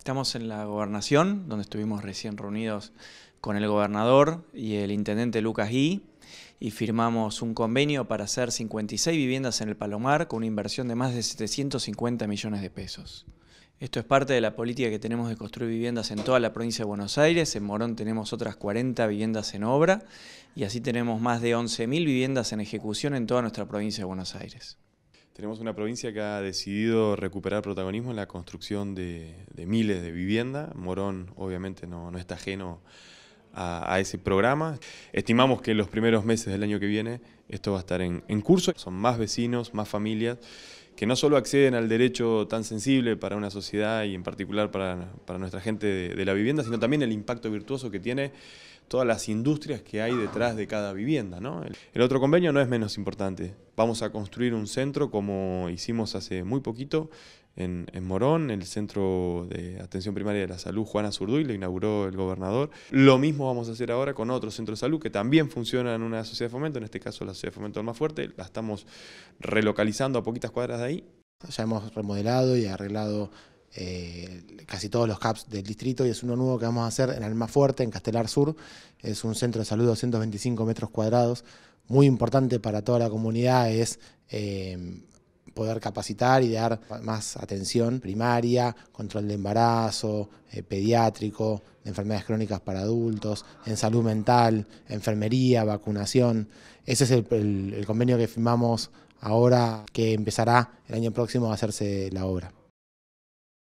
Estamos en la gobernación, donde estuvimos recién reunidos con el gobernador y el intendente Lucas Gui y firmamos un convenio para hacer 56 viviendas en el Palomar con una inversión de más de 750 millones de pesos. Esto es parte de la política que tenemos de construir viviendas en toda la provincia de Buenos Aires. En Morón tenemos otras 40 viviendas en obra y así tenemos más de 11.000 viviendas en ejecución en toda nuestra provincia de Buenos Aires. Tenemos una provincia que ha decidido recuperar protagonismo en la construcción de, miles de viviendas. Morón obviamente no, está ajeno a, ese programa. Estimamos que en los primeros meses del año que viene esto va a estar en, en curso. Son más vecinos, más familias que no solo acceden al derecho tan sensible para una sociedad y en particular para, nuestra gente de, la vivienda, sino también el impacto virtuoso que tiene todas las industrias que hay detrás de cada vivienda. ¿no? El otro convenio no es menos importante. Vamos a construir un centro como hicimos hace muy poquito en, en, Morón, el Centro de Atención Primaria de la Salud Juana Zurduy, lo inauguró el gobernador. Lo mismo vamos a hacer ahora con otro centro de salud que también funciona en una sociedad de fomento, en este caso la sociedad de fomento del más fuerte, la estamos relocalizando a poquitas cuadras de ahí. Ya hemos remodelado y arreglado eh, casi todos los CAPS del distrito y es uno nuevo que vamos a hacer en Fuerte, en Castelar Sur. Es un centro de salud de 225 metros cuadrados, muy importante para toda la comunidad, es eh, poder capacitar y dar más atención primaria, control de embarazo, eh, pediátrico, enfermedades crónicas para adultos, en salud mental, enfermería, vacunación. Ese es el convenio que firmamos ahora que empezará el año próximo a hacerse la obra.